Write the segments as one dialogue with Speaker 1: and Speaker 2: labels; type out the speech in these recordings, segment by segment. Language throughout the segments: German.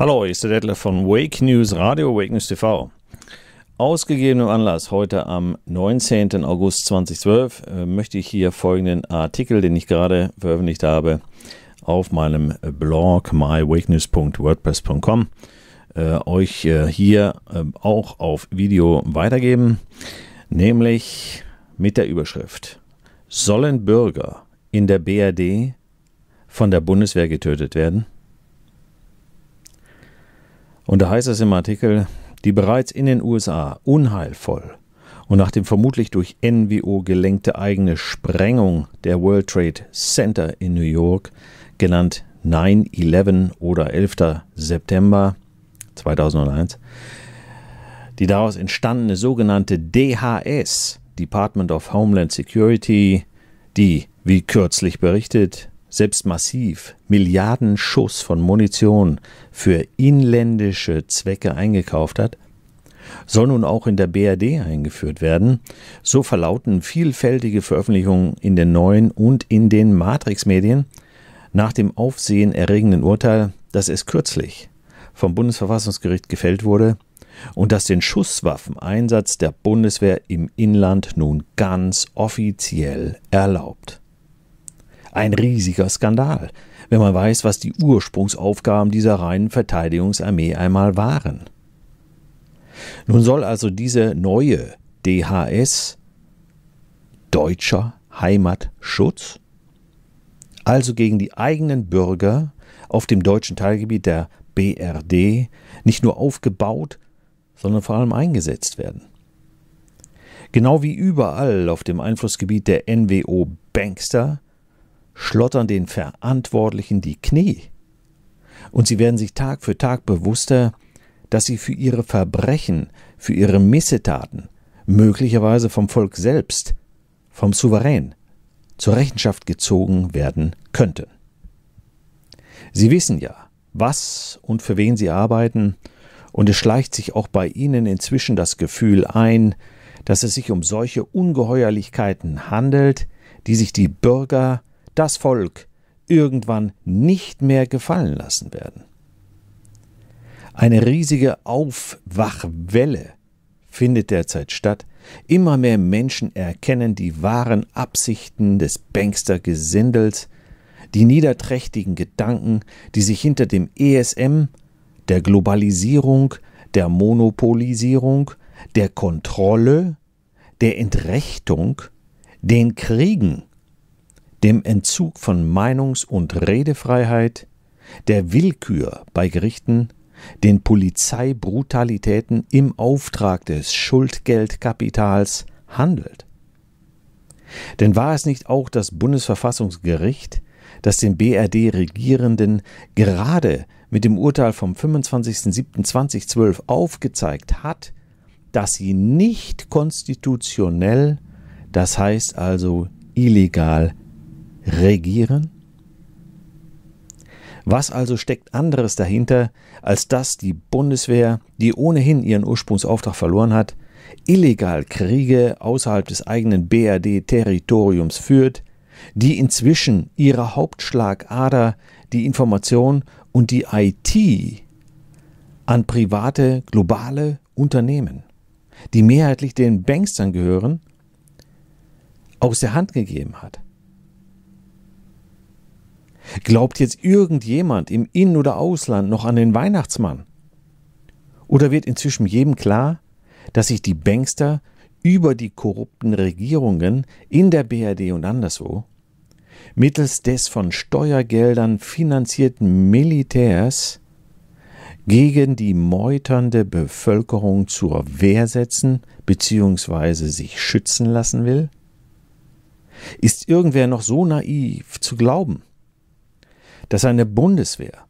Speaker 1: Hallo, ich ist der Detlef von Wake News Radio, Wake News TV. Ausgegebenem Anlass heute am 19. August 2012 äh, möchte ich hier folgenden Artikel, den ich gerade veröffentlicht habe, auf meinem Blog mywakenews.wordpress.com äh, euch äh, hier auch auf Video weitergeben, nämlich mit der Überschrift Sollen Bürger in der BRD von der Bundeswehr getötet werden? Und da heißt es im Artikel, die bereits in den USA unheilvoll und nach dem vermutlich durch NWO gelenkte eigene Sprengung der World Trade Center in New York, genannt 9-11 oder 11. September 2001, die daraus entstandene sogenannte DHS, Department of Homeland Security, die, wie kürzlich berichtet, selbst massiv Milliarden Schuss von Munition für inländische Zwecke eingekauft hat, soll nun auch in der BRD eingeführt werden. So verlauten vielfältige Veröffentlichungen in den neuen und in den Matrix-Medien nach dem aufsehenerregenden Urteil, dass es kürzlich vom Bundesverfassungsgericht gefällt wurde und dass den Schusswaffeneinsatz der Bundeswehr im Inland nun ganz offiziell erlaubt. Ein riesiger Skandal, wenn man weiß, was die Ursprungsaufgaben dieser reinen Verteidigungsarmee einmal waren. Nun soll also diese neue DHS deutscher Heimatschutz also gegen die eigenen Bürger auf dem deutschen Teilgebiet der BRD nicht nur aufgebaut, sondern vor allem eingesetzt werden. Genau wie überall auf dem Einflussgebiet der NWO Bankster schlottern den Verantwortlichen die Knie. Und sie werden sich Tag für Tag bewusster, dass sie für ihre Verbrechen, für ihre Missetaten, möglicherweise vom Volk selbst, vom Souverän, zur Rechenschaft gezogen werden könnten. Sie wissen ja, was und für wen sie arbeiten, und es schleicht sich auch bei ihnen inzwischen das Gefühl ein, dass es sich um solche Ungeheuerlichkeiten handelt, die sich die Bürger das Volk irgendwann nicht mehr gefallen lassen werden. Eine riesige Aufwachwelle findet derzeit statt. Immer mehr Menschen erkennen die wahren Absichten des Bankster-Gesindels, die niederträchtigen Gedanken, die sich hinter dem ESM, der Globalisierung, der Monopolisierung, der Kontrolle, der Entrechtung, den Kriegen dem Entzug von Meinungs- und Redefreiheit, der Willkür bei Gerichten, den Polizeibrutalitäten im Auftrag des Schuldgeldkapitals handelt. Denn war es nicht auch das Bundesverfassungsgericht, das den BRD-Regierenden gerade mit dem Urteil vom 25.07.2012 aufgezeigt hat, dass sie nicht konstitutionell, das heißt also illegal, regieren? Was also steckt anderes dahinter, als dass die Bundeswehr, die ohnehin ihren Ursprungsauftrag verloren hat, illegal Kriege außerhalb des eigenen BRD-Territoriums führt, die inzwischen ihre Hauptschlagader, die Information und die IT an private, globale Unternehmen, die mehrheitlich den Bankstern gehören, aus der Hand gegeben hat. Glaubt jetzt irgendjemand im In- oder Ausland noch an den Weihnachtsmann? Oder wird inzwischen jedem klar, dass sich die Bankster über die korrupten Regierungen in der BRD und anderswo mittels des von Steuergeldern finanzierten Militärs gegen die meuternde Bevölkerung zur Wehr setzen bzw. sich schützen lassen will? Ist irgendwer noch so naiv zu glauben, dass eine Bundeswehr,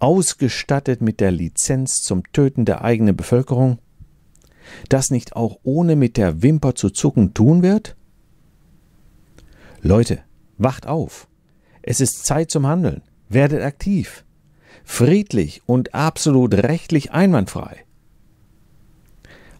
Speaker 1: ausgestattet mit der Lizenz zum Töten der eigenen Bevölkerung, das nicht auch ohne mit der Wimper zu zucken tun wird? Leute, wacht auf. Es ist Zeit zum Handeln. Werdet aktiv. Friedlich und absolut rechtlich einwandfrei.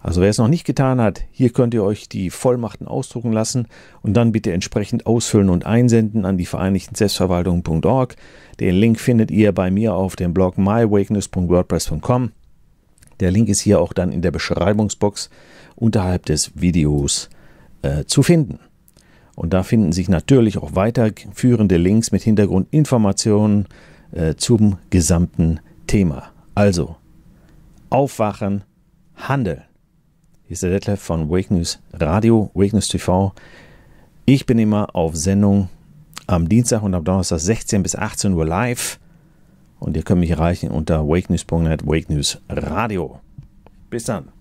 Speaker 1: Also wer es noch nicht getan hat, hier könnt ihr euch die Vollmachten ausdrucken lassen und dann bitte entsprechend ausfüllen und einsenden an die Vereinigten Selbstverwaltungen.org. Den Link findet ihr bei mir auf dem Blog myawakeness.wordpress.com. Der Link ist hier auch dann in der Beschreibungsbox unterhalb des Videos äh, zu finden. Und da finden sich natürlich auch weiterführende Links mit Hintergrundinformationen äh, zum gesamten Thema. Also, aufwachen, handeln. Hier ist der Detlef von Wake News Radio, Wake News TV. Ich bin immer auf Sendung am Dienstag und am Donnerstag 16 bis 18 Uhr live. Und ihr könnt mich erreichen unter wakenews.net, Wake News Radio. Bis dann.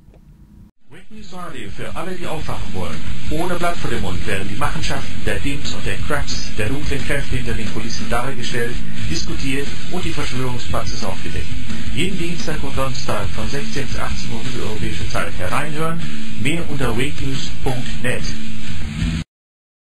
Speaker 1: Sorry für alle, die aufwachen wollen. Ohne Blatt vor dem Mund werden die Machenschaften der Dims und der Cracks, der dunklen Kräfte hinter den Kulissen dargestellt, diskutiert und die Verschwörungspraxis aufgedeckt. Jeden Dienstag und Donnerstag von 16 bis 18 Uhr europäische Zeit hereinhören. Mehr unter weeknews.net.